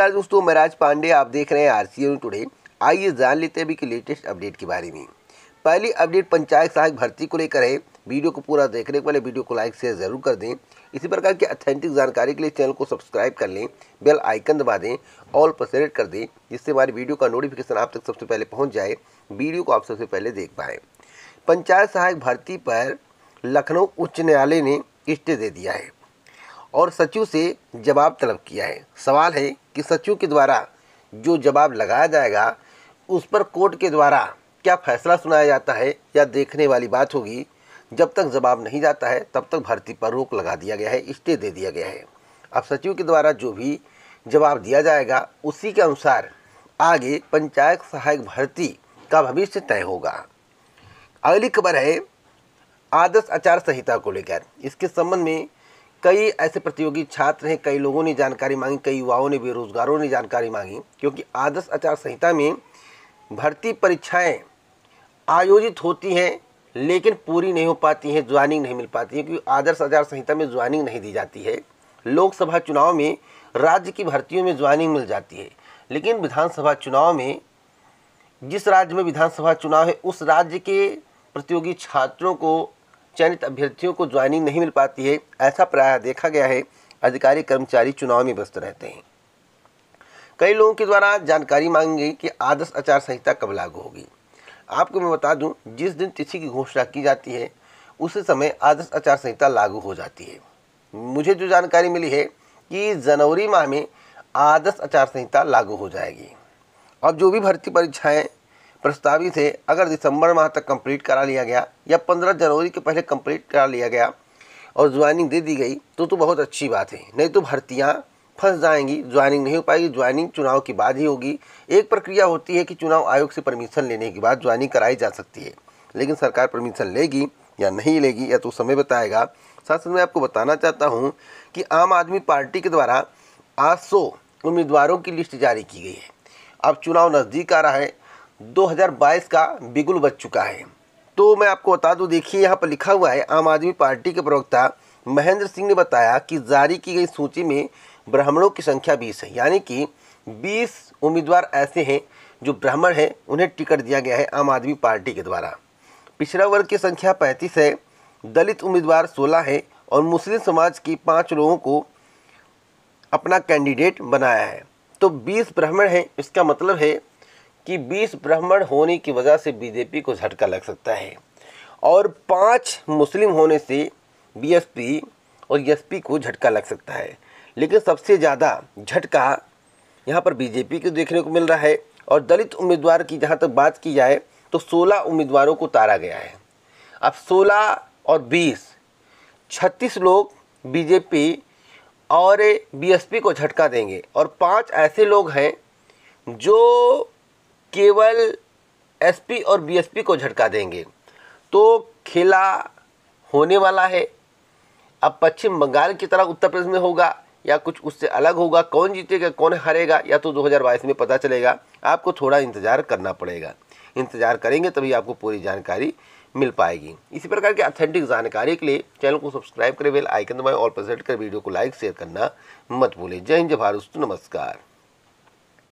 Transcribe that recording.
नमस्कार दोस्तों मैं राज पांडे आप देख रहे हैं आर सी टुडे आइए जान लेते हैं अभी की लेटेस्ट अपडेट के बारे में पहली अपडेट पंचायत सहायक भर्ती को लेकर है वीडियो को पूरा देखने के पहले वीडियो को लाइक शेयर जरूर कर दें इसी प्रकार की अथेंटिक जानकारी के लिए चैनल को सब्सक्राइब कर लें बेल आइकन दबा दें ऑल पर सेलेक्ट कर दें जिससे हमारी वीडियो का नोटिफिकेशन आप तक सबसे पहले पहुँच जाए वीडियो को आप सबसे पहले देख पाएँ पंचायत सहायक भर्ती पर लखनऊ उच्च न्यायालय ने स्टे दे दिया है और सचिव से जवाब तलब किया है सवाल है कि सचिव के द्वारा जो जवाब लगाया जाएगा उस पर कोर्ट के द्वारा क्या फैसला सुनाया जाता है या देखने वाली बात होगी जब तक जवाब नहीं जाता है तब तक भर्ती पर रोक लगा दिया गया है स्टे दे दिया गया है अब सचिव के द्वारा जो भी जवाब दिया जाएगा उसी के अनुसार आगे पंचायत सहायक भर्ती का भविष्य तय होगा अगली खबर है आदर्श आचार संहिता को लेकर इसके संबंध में कई ऐसे प्रतियोगी छात्र हैं कई लोगों ने जानकारी मांगी कई युवाओं ने बेरोजगारों ने जानकारी मांगी क्योंकि आदर्श आचार संहिता में भर्ती परीक्षाएं आयोजित होती हैं लेकिन पूरी नहीं हो पाती हैं ज्वाइनिंग नहीं मिल पाती है क्योंकि आदर्श आचार संहिता में ज्वाइनिंग नहीं दी जाती है लोकसभा चुनाव में राज्य की भर्तियों में ज्वाइनिंग मिल जाती है लेकिन विधानसभा चुनाव में जिस राज्य में विधानसभा चुनाव है उस राज्य के प्रतियोगी छात्रों को चयनित अभ्यर्थियों को ज्वाइनिंग नहीं मिल पाती है ऐसा प्राय देखा गया है अधिकारी कर्मचारी चुनाव में व्यस्त रहते हैं कई लोगों के द्वारा जानकारी मांगी गई कि आदर्श आचार संहिता कब लागू होगी आपको मैं बता दूं जिस दिन तिथि की घोषणा की जाती है उस समय आदर्श आचार संहिता लागू हो जाती है मुझे जो जानकारी मिली है कि जनवरी माह में आदर्श आचार संहिता लागू हो जाएगी अब जो भी भर्ती परीक्षाएं प्रस्तावित है अगर दिसंबर माह तक कंप्लीट करा लिया गया या पंद्रह जनवरी के पहले कंप्लीट करा लिया गया और ज्वाइनिंग दे दी गई तो तो बहुत अच्छी बात है नहीं तो भर्तियाँ फंस जाएंगी ज्वाइनिंग नहीं हो पाएगी ज्वाइनिंग चुनाव के बाद ही होगी एक प्रक्रिया होती है कि चुनाव आयोग से परमिशन लेने के बाद ज्वाइनिंग कराई जा सकती है लेकिन सरकार परमिशन लेगी या नहीं लेगी या तो समय बताएगा साथ साथ मैं आपको बताना चाहता हूँ कि आम आदमी पार्टी के द्वारा आठ उम्मीदवारों की लिस्ट जारी की गई है अब चुनाव नज़दीक आ रहा है 2022 का बिगुल बच चुका है तो मैं आपको बता दूं देखिए यहाँ पर लिखा हुआ है आम आदमी पार्टी के प्रवक्ता महेंद्र सिंह ने बताया कि जारी की गई सूची में ब्राह्मणों की संख्या बीस है यानी कि बीस उम्मीदवार ऐसे हैं जो ब्राह्मण हैं उन्हें टिकट दिया गया है आम आदमी पार्टी के द्वारा पिछड़ा वर्ग की संख्या पैंतीस है दलित उम्मीदवार सोलह है और मुस्लिम समाज की पाँच लोगों को अपना कैंडिडेट बनाया है तो बीस ब्राह्मण हैं इसका मतलब है कि 20 ब्राह्मण होने की वजह से बीजेपी को झटका लग सकता है और पाँच मुस्लिम होने से बीएसपी और एसपी को झटका लग सकता है लेकिन सबसे ज़्यादा झटका यहाँ पर बीजेपी को देखने को मिल रहा है और दलित उम्मीदवार की जहाँ तक बात की जाए तो 16 उम्मीदवारों को तारा गया है अब 16 और 20 छत्तीस लोग बीजेपी और बीएसपी को झटका देंगे और पांच ऐसे लोग हैं जो केवल एसपी और बीएसपी को झटका देंगे तो खेला होने वाला है अब पश्चिम बंगाल की तरह उत्तर प्रदेश में होगा या कुछ उससे अलग होगा कौन जीतेगा कौन हारेगा या तो 2022 में पता चलेगा आपको थोड़ा इंतज़ार करना पड़ेगा इंतज़ार करेंगे तभी आपको पूरी जानकारी मिल पाएगी इसी प्रकार की ऑथेंटिक जानकारी के लिए चैनल को सब्सक्राइब करें बेल आइकन दबाएं और पर कर वीडियो को लाइक शेयर करना मत भूलें जय हिंद जय भारत नमस्कार